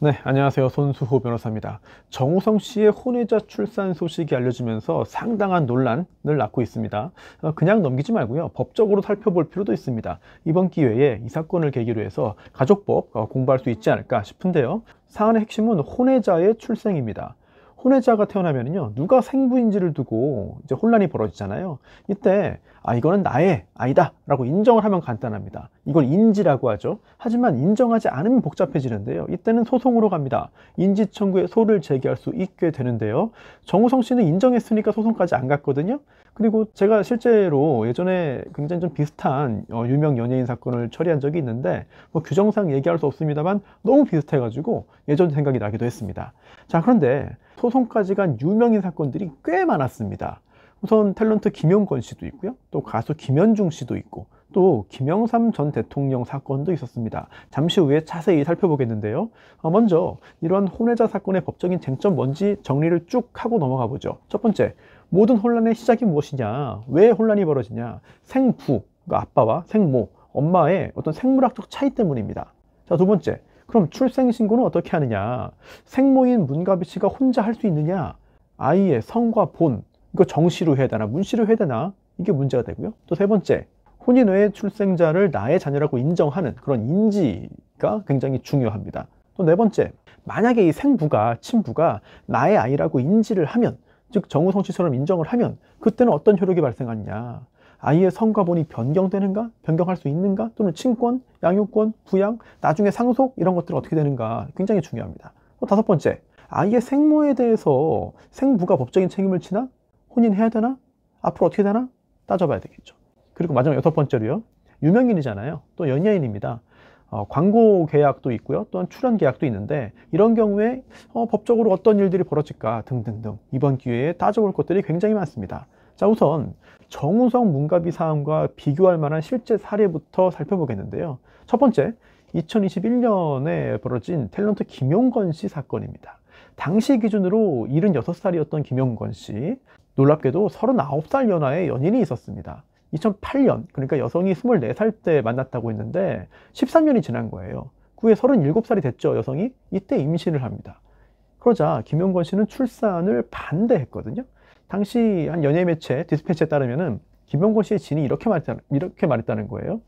네, 안녕하세요. 손수호 변호사입니다. 정우성 씨의 혼외자 출산 소식이 알려지면서 상당한 논란을 낳고 있습니다. 어, 그냥 넘기지 말고요. 법적으로 살펴볼 필요도 있습니다. 이번 기회에 이 사건을 계기로 해서 가족법 어, 공부할 수 있지 않을까 싶은데요. 사안의 핵심은 혼외자의 출생입니다. 혼외자가 태어나면요 누가 생부인지를 두고 이제 혼란이 벌어지잖아요 이때 아 이거는 나의 아이다 라고 인정을 하면 간단합니다 이걸 인지라고 하죠 하지만 인정하지 않으면 복잡해지는데요 이때는 소송으로 갑니다 인지 청구에 소를 제기할 수 있게 되는데요 정우성 씨는 인정했으니까 소송까지 안 갔거든요 그리고 제가 실제로 예전에 굉장히 좀 비슷한 어, 유명 연예인 사건을 처리한 적이 있는데 뭐 규정상 얘기할 수 없습니다만 너무 비슷해 가지고 예전 생각이 나기도 했습니다 자 그런데 소송까지 간 유명인 사건들이 꽤 많았습니다 우선 탤런트 김영건 씨도 있고요 또 가수 김현중 씨도 있고 또 김영삼 전 대통령 사건도 있었습니다. 잠시 후에 자세히 살펴보겠는데요. 어, 먼저 이러한 혼외자 사건의 법적인 쟁점 뭔지 정리를 쭉 하고 넘어가 보죠. 첫 번째, 모든 혼란의 시작이 무엇이냐 왜 혼란이 벌어지냐 생부 그러니까 아빠와 생모 엄마의 어떤 생물학적 차이 때문입니다 자 두 번째 그럼 출생신고는 어떻게 하느냐 생모인 문가비 씨가 혼자 할 수 있느냐 아이의 성과 본 이거 정시로 해야 되나 문시로 해야 되나 이게 문제가 되고요 또 세 번째 혼인 외의 출생자를 나의 자녀라고 인정하는 그런 인지가 굉장히 중요합니다 또 네 번째 만약에 이 생부가 친부가 나의 아이라고 인지를 하면 즉 정우성취처럼 인정을 하면 그때는 어떤 효력이 발생하느냐 아이의 성과 본이 변경되는가 변경할 수 있는가 또는 친권, 양육권, 부양, 나중에 상속 이런 것들은 어떻게 되는가 굉장히 중요합니다 다섯 번째 아이의 생모에 대해서 생부가 법적인 책임을 지나? 혼인해야 되나? 앞으로 어떻게 되나? 따져봐야 되겠죠 그리고 마지막 여섯 번째로요 유명인이잖아요 또 연예인입니다 어, 광고 계약도 있고요. 또한 출연 계약도 있는데 이런 경우에 어, 법적으로 어떤 일들이 벌어질까 등등등 이번 기회에 따져볼 것들이 굉장히 많습니다. 자 우선 정우성 문가비 사항과 비교할 만한 실제 사례부터 살펴보겠는데요. 첫 번째 2021년에 벌어진 탤런트 김용건 씨 사건입니다. 당시 기준으로 76살이었던 김용건 씨 놀랍게도 39살 연하의 연인이 있었습니다. 2008년 그러니까 여성이 24살 때 만났다고 했는데 13년이 지난 거예요. 그 후에 37살이 됐죠 여성이 이때 임신을 합니다. 그러자 김용건 씨는 출산을 반대했거든요. 당시 한 연예 매체 디스패치에 따르면은 김용건 씨의 진이 이렇게 말했다, 이렇게 말했다는 거예요.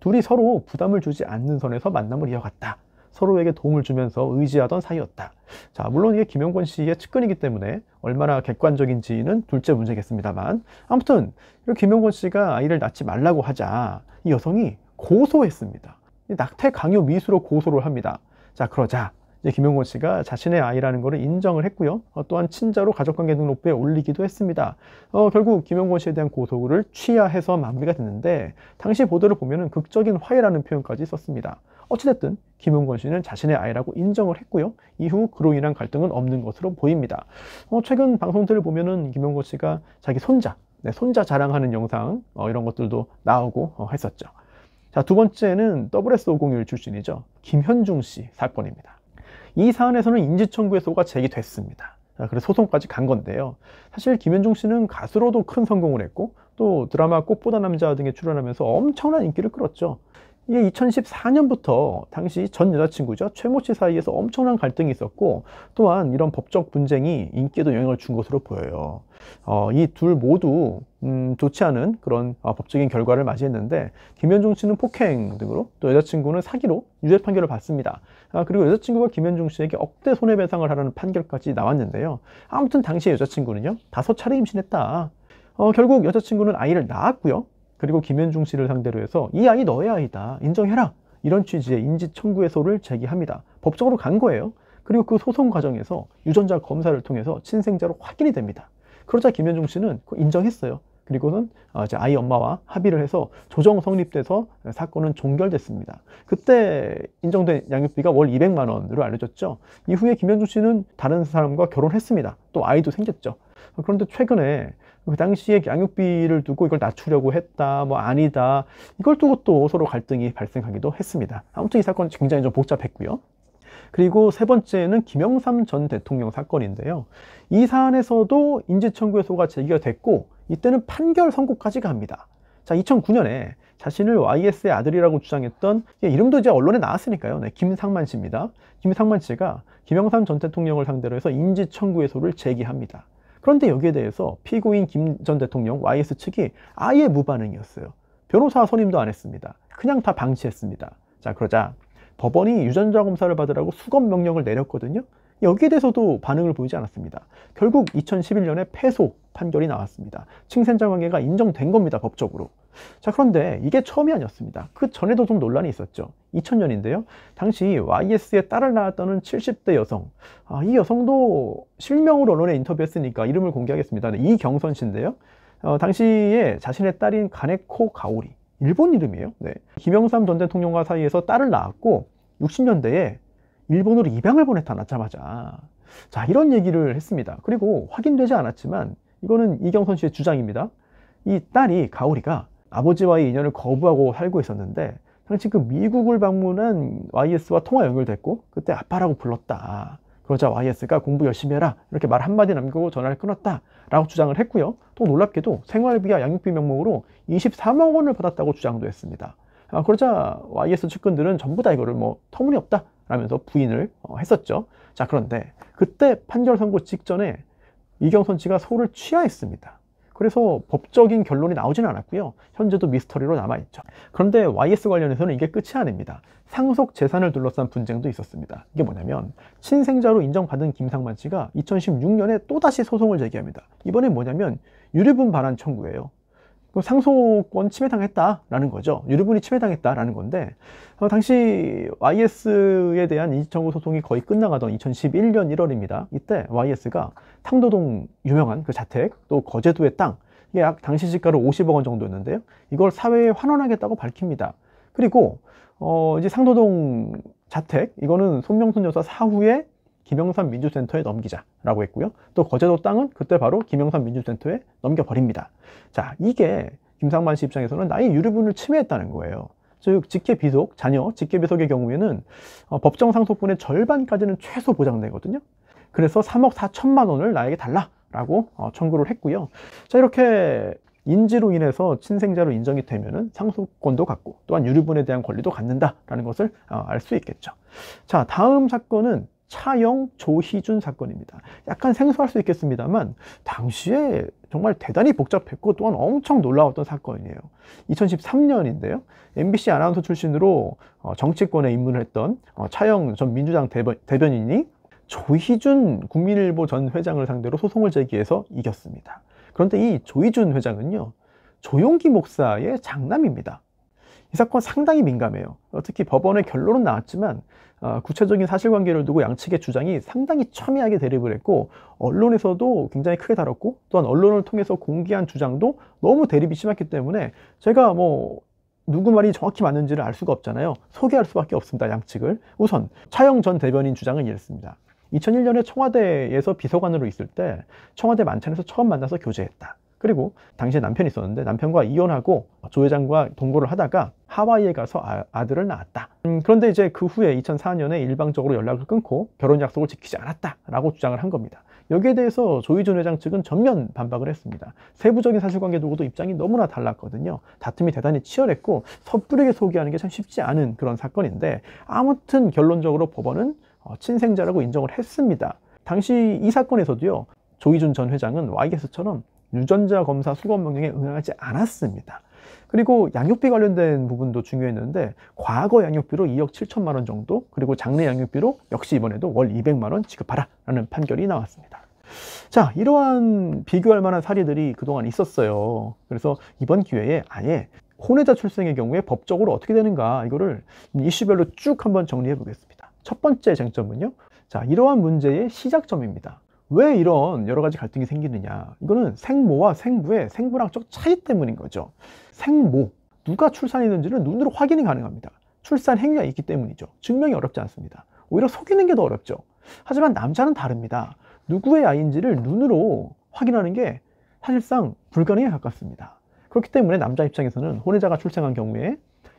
둘이 서로 부담을 주지 않는 선에서 만남을 이어갔다. 서로에게 도움을 주면서 의지하던 사이였다. 자, 물론 이게 김영권 씨의 측근이기 때문에 얼마나 객관적인지는 둘째 문제겠습니다만 아무튼 김영권 씨가 아이를 낳지 말라고 하자 이 여성이 고소했습니다. 낙태 강요 미수로 고소를 합니다. 자, 그러자 이제 김용건 씨가 자신의 아이라는 것을 인정을 했고요. 어, 또한 친자로 가족관계 등록부에 올리기도 했습니다. 어, 결국 김용건 씨에 대한 고소를 취하해서 마무리가 됐는데 당시 보도를 보면 극적인 화해라는 표현까지 썼습니다. 어찌됐든 김용건 씨는 자신의 아이라고 인정을 했고요. 이후 그로 인한 갈등은 없는 것으로 보입니다. 어, 최근 방송들을 보면은 김용건 씨가 자기 손자, 네, 손자 자랑하는 영상 어, 이런 것들도 나오고 어, 했었죠. 자, 두 번째는 WS501 출신이죠. 김현중 씨 사건입니다. 이 사안에서는 인지청구의 소가 제기됐습니다. 자, 그래서 소송까지 간 건데요. 사실 김현중 씨는 가수로도 큰 성공을 했고 또 드라마 꽃보다 남자 등에 출연하면서 엄청난 인기를 끌었죠. 이게 2014년부터 당시 전 여자친구죠 최모 씨 사이에서 엄청난 갈등이 있었고 또한 이런 법적 분쟁이 인기에도 영향을 준 것으로 보여요. 어, 이 둘 모두 음, 좋지 않은 그런 어, 법적인 결과를 맞이했는데 김현종 씨는 폭행 등으로 또 여자친구는 사기로 유죄 판결을 받습니다. 아, 그리고 여자친구가 김현종 씨에게 억대 손해배상을 하라는 판결까지 나왔는데요. 아무튼 당시에 여자친구는요 다섯 차례 임신했다. 어, 결국 여자친구는 아이를 낳았고요. 그리고 김현중 씨를 상대로 해서 이 아이 너의 아이다 인정해라 이런 취지의 인지 청구 해소를 제기합니다. 법적으로 간 거예요. 그리고 그 소송 과정에서 유전자 검사를 통해서 친생자로 확인이 됩니다. 그러자 김현중 씨는 인정했어요. 그리고는 아, 이제 아이 엄마와 합의를 해서 조정 성립돼서 사건은 종결됐습니다. 그때 인정된 양육비가 월 200만 원으로 알려졌죠. 이후에 김현중 씨는 다른 사람과 결혼했습니다. 또 아이도 생겼죠. 그런데 최근에 그 당시에 양육비를 두고 이걸 낮추려고 했다, 뭐 아니다. 이걸 두고 또 서로 갈등이 발생하기도 했습니다. 아무튼 이 사건 굉장히 좀 복잡했고요. 그리고 세 번째는 김영삼 전 대통령 사건인데요. 이 사안에서도 인지청구소가 제기가 됐고, 이때는 판결 선고까지 갑니다. 자, 2009년에 자신을 YS의 아들이라고 주장했던 이름도 이제 언론에 나왔으니까요. 네, 김상만 씨입니다. 김상만 씨가 김영삼 전 대통령을 상대로 해서 인지청구의소를 제기합니다. 그런데 여기에 대해서 피고인 김 전 대통령 YS 측이 아예 무반응이었어요. 변호사 선임도 안 했습니다. 그냥 다 방치했습니다. 자 그러자 법원이 유전자 검사를 받으라고 수검 명령을 내렸거든요. 여기에 대해서도 반응을 보이지 않았습니다. 결국 2011년에 패소 판결이 나왔습니다. 칭센자 관계가 인정된 겁니다. 법적으로. 자 그런데 이게 처음이 아니었습니다. 그 전에도 좀 논란이 있었죠. 2000년인데요. 당시 YS의 딸을 낳았다는 70대 여성. 아, 이 여성도 실명으로 언론에 인터뷰했으니까 이름을 공개하겠습니다. 네, 이경선 씨인데요. 어, 당시에 자신의 딸인 가네코 가오리. 일본 이름이에요. 네. 김영삼 전 대통령과 사이에서 딸을 낳았고 60년대에 일본으로 입양을 보냈다 낳자마자 자 이런 얘기를 했습니다. 그리고 확인되지 않았지만 이거는 이경선 씨의 주장입니다. 이 딸이 가오리가 아버지와의 인연을 거부하고 살고 있었는데 당시 그 미국을 방문한 YS와 통화 연결됐고 그때 아빠라고 불렀다. 그러자 YS가 공부 열심히 해라 이렇게 말 한마디 남기고 전화를 끊었다 라고 주장을 했고요. 또 놀랍게도 생활비와 양육비 명목으로 23억 원을 받았다고 주장도 했습니다. 아, 그러자 YS 측근들은 전부 다 이거를 뭐 터무니없다 라면서 부인을 어, 했었죠. 자 그런데 그때 판결 선고 직전에 이경선 씨가 소를 취하했습니다. 그래서 법적인 결론이 나오진 않았고요. 현재도 미스터리로 남아있죠. 그런데 YS 관련해서는 이게 끝이 아닙니다. 상속 재산을 둘러싼 분쟁도 있었습니다. 이게 뭐냐면 친생자로 인정받은 김상만 씨가 2016년에 또다시 소송을 제기합니다. 이번엔 뭐냐면 유류분 반환 청구예요. 그 상속권 침해당했다라는 거죠. 유류분이 침해당했다라는 건데 어, 당시 YS에 대한 인지청구 소송이 거의 끝나가던 2011년 1월입니다. 이때 YS가 탕도동 유명한 그 자택 또 거제도의 땅 이게 약 당시 시가로 50억 원 정도였는데요. 이걸 사회에 환원하겠다고 밝힙니다. 그리고 어, 이제 상도동 자택 이거는 손명순 여사 사후에 김영삼 민주센터에 넘기자라고 했고요. 또 거제도 땅은 그때 바로 김영삼 민주센터에 넘겨버립니다. 자, 이게 김상만 씨 입장에서는 나의 유류분을 침해했다는 거예요. 즉 직계비속, 자녀, 직계비속의 경우에는 어, 법정 상속분의 절반까지는 최소 보장되거든요. 그래서 3억 4천만 원을 나에게 달라라고 어, 청구를 했고요. 자 이렇게 인지로 인해서 친생자로 인정이 되면은 상속권도 갖고 또한 유류분에 대한 권리도 갖는다라는 것을 어, 알수 있겠죠. 자 다음 사건은 차영 조희준 사건입니다. 약간 생소할 수 있겠습니다만 당시에 정말 대단히 복잡했고 또한 엄청 놀라웠던 사건이에요. 2013년인데요. MBC 아나운서 출신으로 어, 정치권에 입문을 했던 어, 차영 전 민주당 대변, 인이 조희준 국민일보 전 회장을 상대로 소송을 제기해서 이겼습니다. 그런데 이 조희준 회장은요. 조용기 목사의 장남입니다. 이 사건 상당히 민감해요. 특히 법원의 결론은 나왔지만 아, 구체적인 사실관계를 두고 양측의 주장이 상당히 첨예하게 대립을 했고 언론에서도 굉장히 크게 다뤘고 또한 언론을 통해서 공개한 주장도 너무 대립이 심했기 때문에 제가 뭐 누구 말이 정확히 맞는지를 알 수가 없잖아요. 소개할 수밖에 없습니다. 양측을. 우선 차영 전 대변인 주장은 이랬습니다. 2001년에 청와대에서 비서관으로 있을 때 청와대 만찬에서 처음 만나서 교제했다. 그리고 당시에 남편이 있었는데 남편과 이혼하고 조 회장과 동거를 하다가 하와이에 가서 아, 들을 낳았다. 음, 그런데 이제 그 후에 2004년에 일방적으로 연락을 끊고 결혼 약속을 지키지 않았다라고 주장을 한 겁니다. 여기에 대해서 조희준 회장 측은 전면 반박을 했습니다. 세부적인 사실관계 두고도 입장이 너무나 달랐거든요. 다툼이 대단히 치열했고 섣부르게 소개하는 게 참 쉽지 않은 그런 사건인데 아무튼 결론적으로 법원은 어, 친생자라고 인정을 했습니다. 당시 이 사건에서도요. 조희준 전 회장은 YS처럼 유전자 검사 수검 명령에 뭐 응하지 않았습니다. 그리고 양육비 관련된 부분도 중요했는데 과거 양육비로 2억 7천만 원 정도 그리고 장례 양육비로 역시 이번에도 월 200만 원 지급하라 라는 판결이 나왔습니다. 자 이러한 비교할 만한 사례들이 그동안 있었어요. 그래서 이번 기회에 아예 혼외자 출생의 경우에 법적으로 어떻게 되는가 이거를 이슈별로 쭉 한번 정리해 보겠습니다. 첫 번째 쟁점은요. 자 이러한 문제의 시작점입니다. 왜 이런 여러 가지 갈등이 생기느냐 이거는 생모와 생부의 생부랑적 차이 때문인 거죠 생모 누가 출산했는지는 눈으로 확인이 가능합니다 출산 행위가 있기 때문이죠 증명이 어렵지 않습니다 오히려 속이는 게 더 어렵죠 하지만 남자는 다릅니다 누구의 아이인지를 눈으로 확인하는 게 사실상 불가능에 가깝습니다 그렇기 때문에 남자 입장에서는 혼외자가 출생한 경우에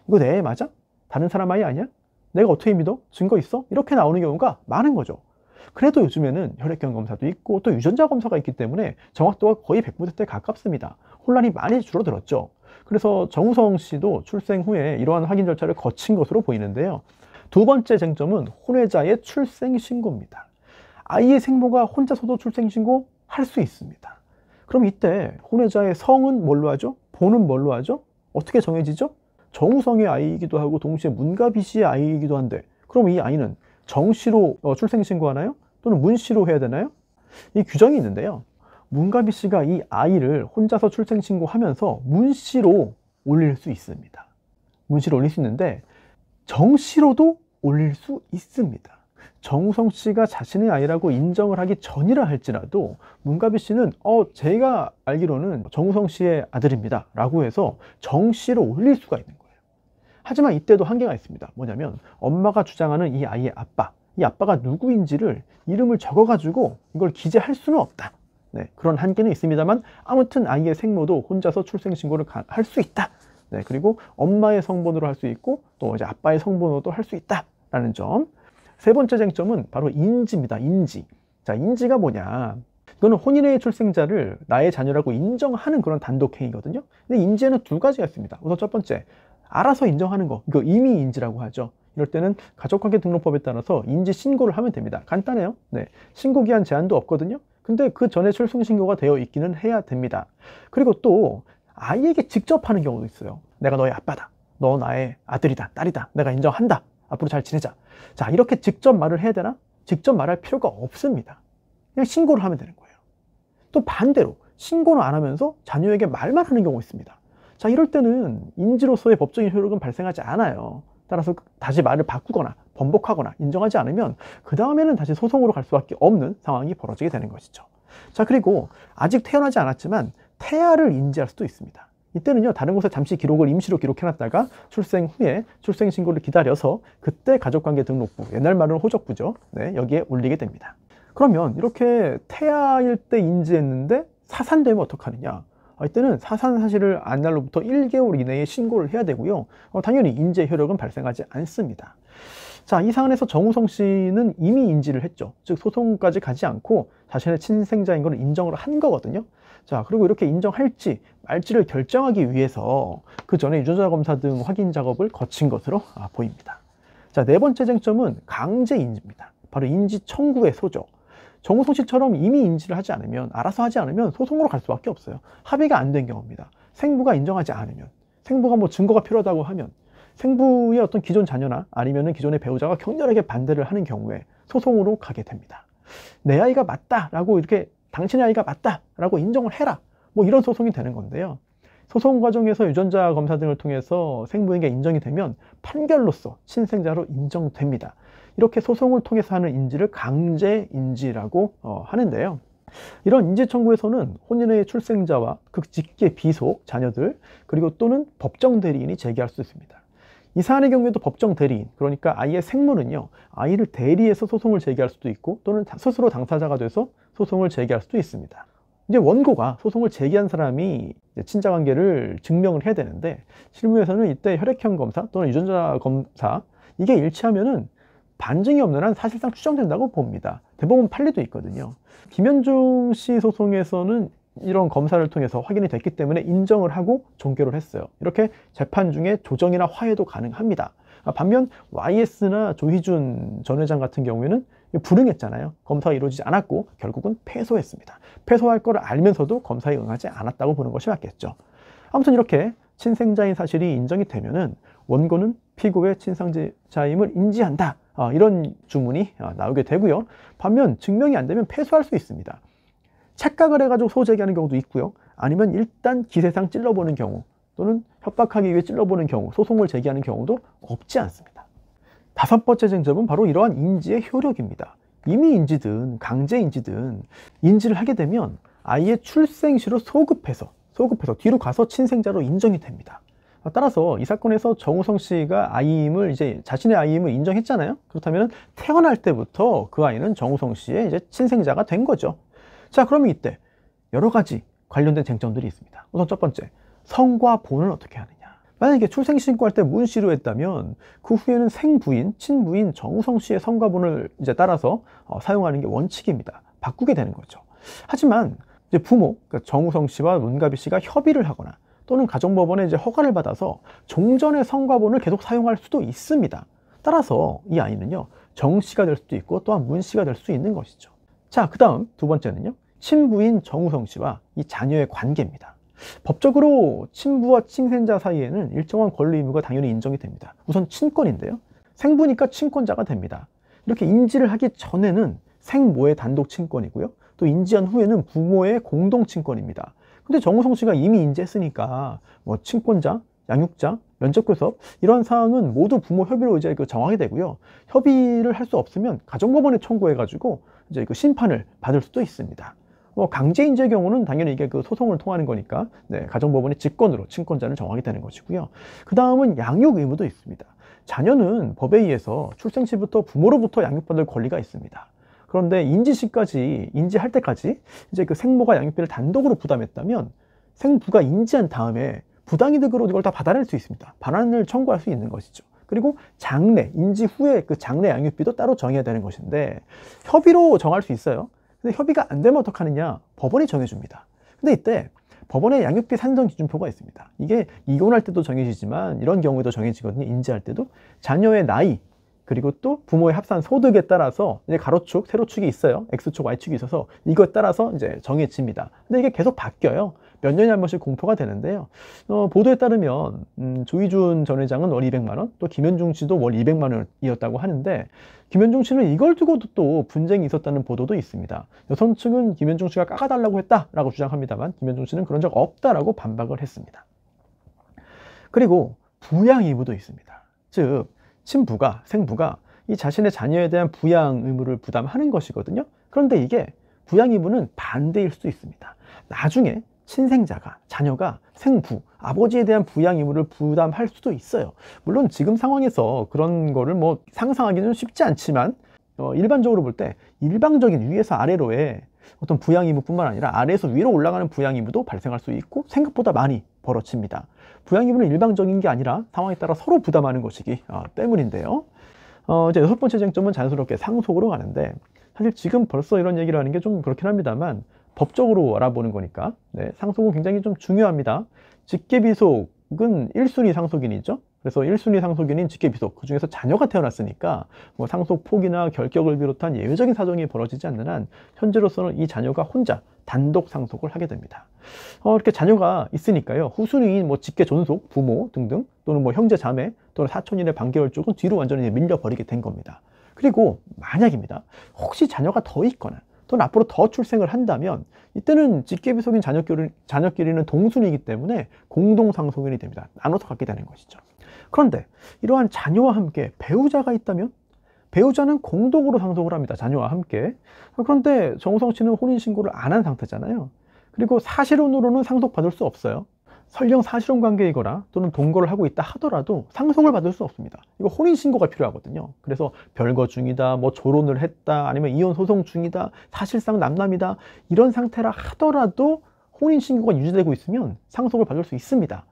이거 내애 네, 맞아? 다른 사람 아이 아니야? 내가 어떻게 믿어? 증거 있어? 이렇게 나오는 경우가 많은 거죠 그래도 요즘에는 혈액형 검사도 있고 또 유전자 검사가 있기 때문에 정확도가 거의 100%에 가깝습니다. 혼란이 많이 줄어들었죠. 그래서 정우성 씨도 출생 후에 이러한 확인 절차를 거친 것으로 보이는데요. 두 번째 쟁점은 혼외자의 출생신고입니다. 아이의 생모가 혼자서도 출생신고 할 수 있습니다. 그럼 이때 혼외자의 성은 뭘로 하죠? 본은 뭘로 하죠? 어떻게 정해지죠? 정우성의 아이이기도 하고 동시에 문가비 씨의 아이이기도 한데 그럼 이 아이는 정씨로 어, 출생신고 하나요? 또는 문씨로 해야 되나요? 이 규정이 있는데요. 문가비 씨가 이 아이를 혼자서 출생신고 하면서 문씨로 올릴 수 있습니다. 문씨로 올릴 수 있는데 정씨로도 올릴 수 있습니다. 정우성 씨가 자신의 아이라고 인정을 하기 전이라 할지라도 문가비 씨는 어 제가 알기로는 정우성 씨의 아들입니다 라고 해서 정 씨로 올릴 수가 있는 거예요. 하지만 이때도 한계가 있습니다. 뭐냐면 엄마가 주장하는 이 아이의 아빠, 이 아빠가 누구인지를 이름을 적어가지고 이걸 기재할 수는 없다. 네, 그런 한계는 있습니다만 아무튼 아이의 생모도 혼자서 출생신고를 할 수 있다. 네, 그리고 엄마의 성본으로할 수 있고 또 이제 아빠의 성본으로도할 수 있다라는 점. 세 번째 쟁점은 바로 인지입니다. 인지. 자, 인지가 뭐냐? 이거는 혼인의 출생자를 나의 자녀라고 인정하는 그런 단독 행위거든요. 근데 인지에는 두 가지가 있습니다. 우선 첫 번째, 알아서 인정하는 거, 이거 이미 인지라고 하죠. 이럴 때는 가족관계 등록법에 따라서 인지 신고를 하면 됩니다. 간단해요. 네, 신고 기한 제한도 없거든요. 근데 그 전에 출생 신고가 되어 있기는 해야 됩니다. 그리고 또 아이에게 직접 하는 경우도 있어요. 내가 너의 아빠다. 너 나의 아들이다. 딸이다. 내가 인정한다. 앞으로 잘 지내자. 자, 이렇게 직접 말을 해야 되나? 직접 말할 필요가 없습니다. 그냥 신고를 하면 되는 거예요. 또 반대로 신고를 안 하면서 자녀에게 말만 하는 경우 있습니다. 자, 이럴 때는 인지로서의 법적인 효력은 발생하지 않아요. 따라서 다시 말을 바꾸거나 번복하거나 인정하지 않으면 그 다음에는 다시 소송으로 갈 수밖에 없는 상황이 벌어지게 되는 것이죠. 자, 그리고 아직 태어나지 않았지만 태아를 인지할 수도 있습니다. 이때는요 다른 곳에 잠시 기록을 임시로 기록해놨다가 출생 후에 출생 신고를 기다려서 그때 가족관계 등록부 옛날 말로는 호적부죠 네, 여기에 올리게 됩니다 그러면 이렇게 태아일 때 인지했는데 사산되면 어떡하느냐 이때는 사산 사실을 안 날로부터 1개월 이내에 신고를 해야 되고요. 어, 당연히 인재 효력은 발생하지 않습니다. 자, 이 사안에서 정우성 씨는 이미 인지를 했죠. 즉 소송까지 가지 않고 자신의 친생자인 걸 인정을 한 거거든요. 자, 그리고 이렇게 인정할지 말지를 결정하기 위해서 그 전에 유전자 검사 등 확인 작업을 거친 것으로 아, 보입니다. 자, 네 번째 쟁점은 강제 인지입니다. 바로 인지 청구의 소죠. 정우성 씨처럼 이미 인지를 하지 않으면 알아서 하지 않으면 소송으로 갈 수밖에 없어요. 합의가 안 된 경우입니다. 생부가 인정하지 않으면 생부가 뭐 증거가 필요하다고 하면 생부의 어떤 기존 자녀나 아니면은 기존의 배우자가 격렬하게 반대를 하는 경우에 소송으로 가게 됩니다. 내 아이가 맞다라고 이렇게 당신의 아이가 맞다라고 인정을 해라 뭐 이런 소송이 되는 건데요. 소송 과정에서 유전자 검사 등을 통해서 생부인계 인정이 되면 판결로서 신생자로 인정됩니다. 이렇게 소송을 통해서 하는 인지를 강제 인지라고 어, 하는데요. 이런 인지 청구에서는 혼인의 출생자와 극직계 비속 자녀들 그리고 또는 법정 대리인이 제기할 수 있습니다. 이 사안의 경우에도 법정 대리인, 그러니까 아이의 생모는요 아이를 대리해서 소송을 제기할 수도 있고 또는 스스로 당사자가 돼서 소송을 제기할 수도 있습니다. 이제 원고가 소송을 제기한 사람이 친자관계를 증명을 해야 되는데 실무에서는 이때 혈액형 검사 또는 유전자 검사 이게 일치하면은 반증이 없는 한 사실상 추정된다고 봅니다. 대법원 판례도 있거든요. 김현중 씨 소송에서는 이런 검사를 통해서 확인이 됐기 때문에 인정을 하고 종결을 했어요. 이렇게 재판 중에 조정이나 화해도 가능합니다. 아, 반면 YS나 조희준 전 회장 같은 경우에는 불응했잖아요. 검사가 이루어지지 않았고 결국은 패소했습니다. 패소할 걸 알면서도 검사에 응하지 않았다고 보는 것이 맞겠죠. 아무튼 이렇게 친생자인 사실이 인정이 되면은 원고는 피고의 친상자임을 인지한다. 어, 이런 주문이 어, 나오게 되고요. 반면 증명이 안 되면 패소할 수 있습니다. 착각을 해가지고 소재기하는 경우도 있고요. 아니면 일단 기세상 찔러보는 경우 또는 협박하기 위해 찔러보는 경우, 소송을 제기하는 경우도 없지 않습니다. 다섯 번째 쟁점은 바로 이러한 인지의 효력입니다. 이미 인지든 강제 인지든 인지를 하게 되면 아이의 출생시로 소급해서 소급해서 뒤로 가서 친생자로 인정이 됩니다. 따라서 이 사건에서 정우성 씨가 아이임을 이제 자신의 아이임을 인정했잖아요. 그렇다면 태어날 때부터 그 아이는 정우성 씨의 이제 친생자가 된 거죠. 자, 그러면 이때 여러 가지 관련된 쟁점들이 있습니다. 우선 첫 번째, 성과 본을 어떻게 하느냐. 만약에 출생신고할 때 문씨로 했다면 그 후에는 생부인, 친부인 정우성 씨의 성과분을 이제 따라서 어, 사용하는 게 원칙입니다. 바꾸게 되는 거죠. 하지만 이제 부모, 그러니까 정우성 씨와 문가비 씨가 협의를 하거나 또는 가정법원에 이제 허가를 받아서 종전의 성과본을 계속 사용할 수도 있습니다. 따라서 이 아이는요, 정 씨가 될 수도 있고 또한 문 씨가 될 수 있는 것이죠. 자, 그 다음 두 번째는요, 친부인 정우성 씨와 이 자녀의 관계입니다. 법적으로 친부와 친생자 사이에는 일정한 권리 의무가 당연히 인정이 됩니다. 우선 친권인데요. 생부니까 친권자가 됩니다. 이렇게 인지를 하기 전에는 생모의 단독 친권이고요. 또 인지한 후에는 부모의 공동 친권입니다. 근데 정우성 씨가 이미 인지했으니까 뭐 친권자, 양육자, 면접교섭 이런 사항은 모두 부모 협의로 이제 그 정하게 되고요. 협의를 할 수 없으면 가정법원에 청구해가지고 이제 그 심판을 받을 수도 있습니다. 뭐강제인재의 경우는 당연히 이게 그 소송을 통하는 거니까 네, 가정법원의 직권으로 친권자를 정하게 되는 것이고요. 그 다음은 양육 의무도 있습니다. 자녀는 법에 의해서 출생시부터 부모로부터 양육받을 권리가 있습니다. 그런데 인지시까지 인지할 때까지 이제 그 생모가 양육비를 단독으로 부담했다면 생부가 인지한 다음에 부당이득으로 이걸 다 받아낼 수 있습니다. 반환을 청구할 수 있는 것이죠. 그리고 장래 인지 후에 그장래 양육비도 따로 정해야 되는 것인데 협의로 정할 수 있어요. 근데 협의가 안 되면 어떡하느냐? 법원이 정해줍니다. 근데 이때 법원의 양육비 산정 기준표가 있습니다. 이게 이혼할 때도 정해지지만 이런 경우에도 정해지거든요. 인지할 때도 자녀의 나이 그리고 또 부모의 합산 소득에 따라서 이제 가로축, 세로축이 있어요. X축, Y축이 있어서 이거에 따라서 이제 정해집니다. 근데 이게 계속 바뀌어요. 몇 년에 한 번씩 공포가 되는데요. 어, 보도에 따르면 음, 조희준 전 회장은 월 200만 원, 또 김현중 씨도 월 200만 원이었다고 하는데 김현중 씨는 이걸 두고도 또 분쟁이 있었다는 보도도 있습니다. 여성 층은 김현중 씨가 깎아달라고 했다라고 주장합니다만 김현중 씨는 그런 적 없다라고 반박을 했습니다. 그리고 부양 의무도 있습니다. 즉 친부가 생부가 이 자신의 자녀에 대한 부양 의무를 부담하는 것이거든요. 그런데 이게 부양 의무는 반대일 수도 있습니다. 나중에 신생자가 자녀가 생부 아버지에 대한 부양 의무를 부담할 수도 있어요 물론 지금 상황에서 그런 거를 뭐 상상하기는 쉽지 않지만 어, 일반적으로 볼 때 일방적인 위에서 아래로의 어떤 부양 의무뿐만 아니라 아래에서 위로 올라가는 부양 의무도 발생할 수 있고 생각보다 많이 벌어집니다 부양 의무는 일방적인 게 아니라 상황에 따라 서로 부담하는 것이기 어, 때문인데요 어, 이제 여섯 번째 쟁점은 자연스럽게 상속으로 가는데 사실 지금 벌써 이런 얘기를 하는 게 좀 그렇긴 합니다만 법적으로 알아보는 거니까 네, 상속은 굉장히 좀 중요합니다. 직계비속은 1순위 상속인이죠. 그래서 1순위 상속인인 직계비속, 그 중에서 자녀가 태어났으니까 뭐 상속 포기나 결격을 비롯한 예외적인 사정이 벌어지지 않는 한 현재로서는 이 자녀가 혼자 단독 상속을 하게 됩니다. 어, 이렇게 자녀가 있으니까요. 후순위인 뭐 직계 존속, 부모 등등 또는 뭐 형제 자매 또는 사촌인의 반계월 쪽은 뒤로 완전히 밀려버리게 된 겁니다. 그리고 만약입니다. 혹시 자녀가 더 있거나 또는 앞으로 더 출생을 한다면 이때는 직계비속인 자녀끼리, 자녀끼리는 동순이기 때문에 공동상속인이 됩니다. 나눠서 갖게 되는 것이죠. 그런데 이러한 자녀와 함께 배우자가 있다면 배우자는 공동으로 상속을 합니다. 자녀와 함께. 그런데 정우성 씨는 혼인신고를 안 한 상태잖아요. 그리고 사실혼으로는 상속받을 수 없어요. 설령 사실혼 관계이거나 또는 동거를 하고 있다 하더라도 상속을 받을 수 없습니다. 이거 혼인 신고가 필요하거든요. 그래서 별거 중이다, 뭐 조론을 했다, 아니면 이혼 소송 중이다, 사실상 남남이다 이런 상태라 하더라도 혼인 신고가 유지되고 있으면 상속을 받을 수 있습니다.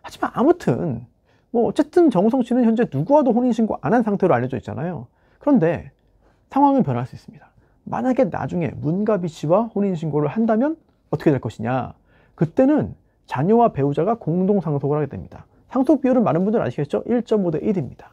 하지만 아무튼 뭐 어쨌든 정우성 씨는 현재 누구와도 혼인 신고 안 한 상태로 알려져 있잖아요. 그런데 상황은 변할 수 있습니다. 만약에 나중에 문가비 씨와 혼인 신고를 한다면 어떻게 될 것이냐? 그때는 자녀와 배우자가 공동 상속을 하게 됩니다. 상속 비율은 많은 분들 아시겠죠? 1.5대 1입니다.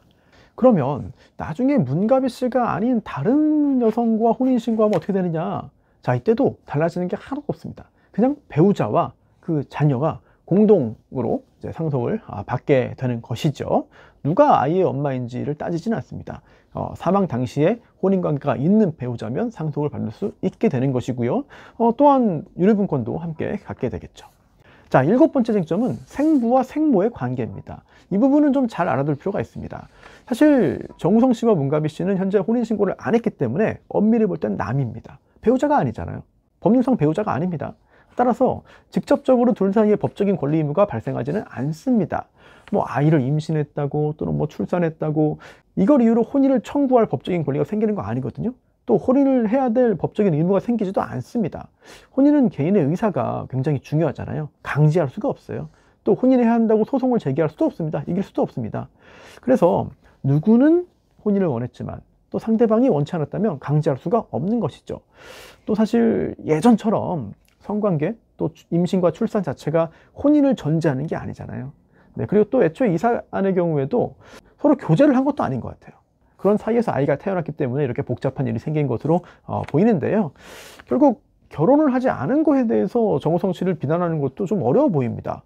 그러면 나중에 문가비 씨가 아닌 다른 여성과 혼인 신고하면 어떻게 되느냐? 자, 이때도 달라지는 게 하나도 없습니다. 그냥 배우자와 그 자녀가 공동으로 상속을 아, 받게 되는 것이죠. 누가 아이의 엄마인지를 따지지는 않습니다. 어, 사망 당시에 혼인관계가 있는 배우자면 상속을 받을 수 있게 되는 것이고요. 어, 또한 유류분권도 함께 갖게 되겠죠. 자, 일곱 번째 쟁점은 생부와 생모의 관계입니다. 이 부분은 좀 잘 알아둘 필요가 있습니다. 사실 정우성 씨와 문가비 씨는 현재 혼인 신고를 안 했기 때문에 엄밀히 볼 땐 남입니다. 배우자가 아니잖아요. 법률상 배우자가 아닙니다. 따라서 직접적으로 둘 사이에 법적인 권리 의무가 발생하지는 않습니다. 뭐 아이를 임신했다고 또는 뭐 출산했다고 이걸 이유로 혼인을 청구할 법적인 권리가 생기는 거 아니거든요. 또 혼인을 해야 될 법적인 의무가 생기지도 않습니다. 혼인은 개인의 의사가 굉장히 중요하잖아요. 강제할 수가 없어요. 또 혼인해야 을 한다고 소송을 제기할 수도 없습니다. 이길 수도 없습니다. 그래서 누구는 혼인을 원했지만 또 상대방이 원치 않았다면 강제할 수가 없는 것이죠. 또 사실 예전처럼 성관계 또 임신과 출산 자체가 혼인을 전제하는 게 아니잖아요. 네, 그리고 또 애초에 이 사안의 경우에도 서로 교제를 한 것도 아닌 것 같아요. 그런 사이에서 아이가 태어났기 때문에 이렇게 복잡한 일이 생긴 것으로 어, 보이는데요. 결국 결혼을 하지 않은 거에 대해서 정호성 씨를 비난하는 것도 좀 어려워 보입니다.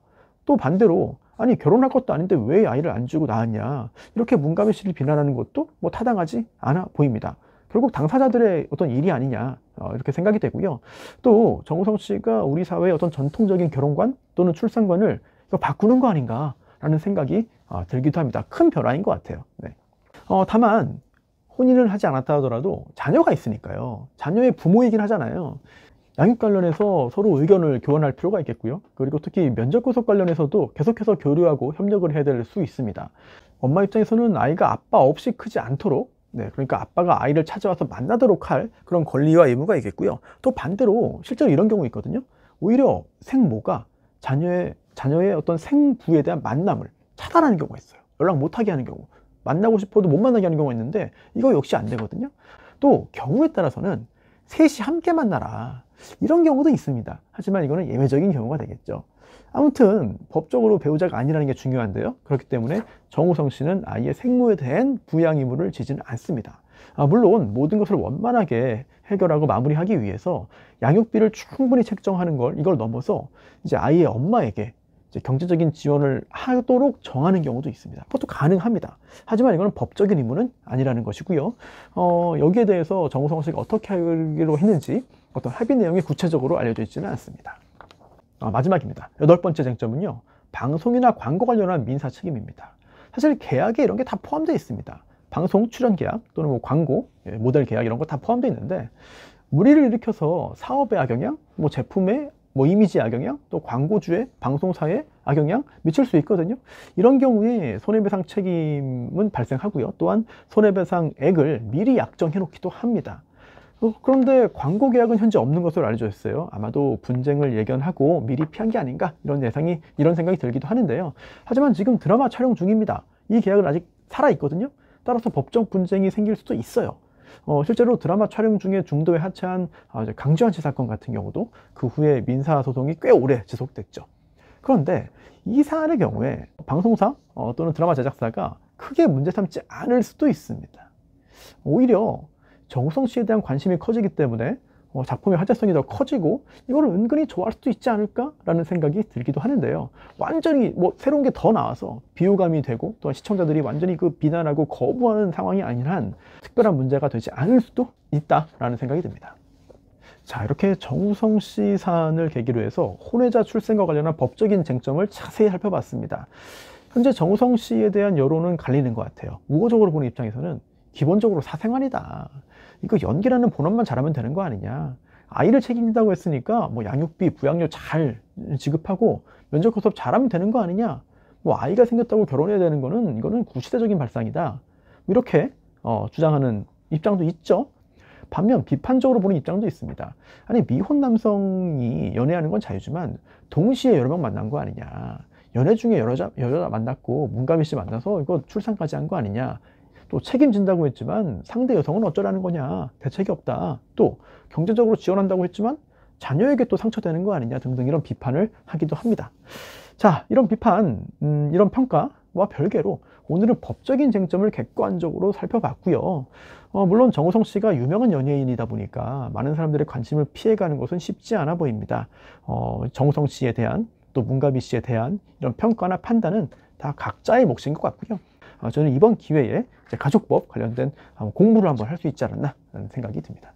또 반대로 아니 결혼할 것도 아닌데 왜 아이를 안 주고 낳았냐 이렇게 문가배 씨를 비난하는 것도 뭐 타당하지 않아 보입니다. 결국 당사자들의 어떤 일이 아니냐 어, 이렇게 생각이 되고요. 또 정우성 씨가 우리 사회의 어떤 전통적인 결혼관 또는 출산관을 바꾸는 거 아닌가라는 생각이 어, 들기도 합니다. 큰 변화인 것 같아요. 네. 어, 다만 혼인을 하지 않았다 하더라도 자녀가 있으니까요. 자녀의 부모이긴 하잖아요. 양육 관련해서 서로 의견을 교환할 필요가 있겠고요. 그리고 특히 면접 구속 관련해서도 계속해서 교류하고 협력을 해야 될 수 있습니다. 엄마 입장에서는 아이가 아빠 없이 크지 않도록 네, 그러니까 아빠가 아이를 찾아와서 만나도록 할 그런 권리와 의무가 있겠고요. 또 반대로 실제로 이런 경우 있거든요. 오히려 생모가 자녀의 자녀의 어떤 생부에 대한 만남을 차단하는 경우가 있어요. 연락 못하게 하는 경우. 만나고 싶어도 못 만나게 하는 경우가 있는데 이거 역시 안 되거든요 또 경우에 따라서는 셋이 함께 만나라 이런 경우도 있습니다 하지만 이거는 예외적인 경우가 되겠죠 아무튼 법적으로 배우자가 아니라는 게 중요한데요 그렇기 때문에 정우성 씨는 아이의 생모에 대한 부양 의무를 지지는 않습니다 아, 물론 모든 것을 원만하게 해결하고 마무리하기 위해서 양육비를 충분히 책정하는 걸 이걸 넘어서 이제 아이의 엄마에게 경제적인 지원을 하도록 정하는 경우도 있습니다. 그것도 가능합니다. 하지만 이거는 법적인 의무는 아니라는 것이고요. 어, 여기에 대해서 정우성 씨가 어떻게 하기로 했는지 어떤 합의 내용이 구체적으로 알려져 있지는 않습니다. 아, 마지막입니다. 여덟 번째 쟁점은요. 방송이나 광고 관련한 민사 책임입니다. 사실 계약에 이런 게 다 포함되어 있습니다. 방송 출연 계약 또는 뭐 광고, 예, 모델 계약 이런 거 다 포함되어 있는데 무리를 일으켜서 사업의 악영향, 뭐 제품의 뭐 이미지 악영향, 또 광고주의 방송사의 악영향 미칠 수 있거든요. 이런 경우에 손해배상 책임은 발생하고요. 또한 손해배상액을 미리 약정해 놓기도 합니다. 어, 그런데 광고 계약은 현재 없는 것으로 알려져 있어요. 아마도 분쟁을 예견하고 미리 피한 게 아닌가 이런 예상이 이런 생각이 들기도 하는데요. 하지만 지금 드라마 촬영 중입니다. 이 계약은 아직 살아 있거든요. 따라서 법적 분쟁이 생길 수도 있어요. 어, 실제로 드라마 촬영 중에 중도에 하차한 아, 강지환 씨 사건 같은 경우도 그 후에 민사 소송이 꽤 오래 지속됐죠. 그런데 이 사안의 경우에 방송사 어, 또는 드라마 제작사가 크게 문제 삼지 않을 수도 있습니다. 오히려 정우성 씨에 대한 관심이 커지기 때문에 어, 작품의 화제성이 더 커지고 이걸 은근히 좋아할 수도 있지 않을까라는 생각이 들기도 하는데요. 완전히 뭐 새로운 게 더 나와서 비호감이 되고 또한 시청자들이 완전히 그 비난하고 거부하는 상황이 아닌 한 특별한 문제가 되지 않을 수도 있다라는 생각이 듭니다. 자 이렇게 정우성 씨 사안을 계기로 해서 혼외자 출생과 관련한 법적인 쟁점을 자세히 살펴봤습니다. 현재 정우성 씨에 대한 여론은 갈리는 것 같아요. 우호적으로 보는 입장에서는 기본적으로 사생활이다. 이거 그러니까 연기라는 본업만 잘하면 되는 거 아니냐. 아이를 책임진다고 했으니까 뭐 양육비, 부양료 잘 지급하고 면접 커섭 잘하면 되는 거 아니냐. 뭐 아이가 생겼다고 결혼해야 되는 거는 이거는 구시대적인 발상이다. 뭐 이렇게 어, 주장하는 입장도 있죠. 반면 비판적으로 보는 입장도 있습니다. 아니 미혼 남성이 연애하는 건 자유지만 동시에 여러 명 만난 거 아니냐. 연애 중에 여러 여자 만났고 문가미 씨 만나서 이거 출산까지 한 거 아니냐 또 책임진다고 했지만 상대 여성은 어쩌라는 거냐 대책이 없다 또 경제적으로 지원한다고 했지만 자녀에게 또 상처되는 거 아니냐 등등 이런 비판을 하기도 합니다 자 이런 비판 음, 이런 평가와 별개로 오늘은 법적인 쟁점을 객관적으로 살펴봤고요 어, 물론 정우성 씨가 유명한 연예인이다 보니까 많은 사람들의 관심을 피해가는 것은 쉽지 않아 보입니다 어, 정우성 씨에 대한 또 문가비 씨에 대한 이런 평가나 판단은 다 각자의 몫인 것 같고요 아, 저는 이번 기회에 가족법 관련된 아, 공부를 한번 할 수 있지 않았나 라는 생각이 듭니다.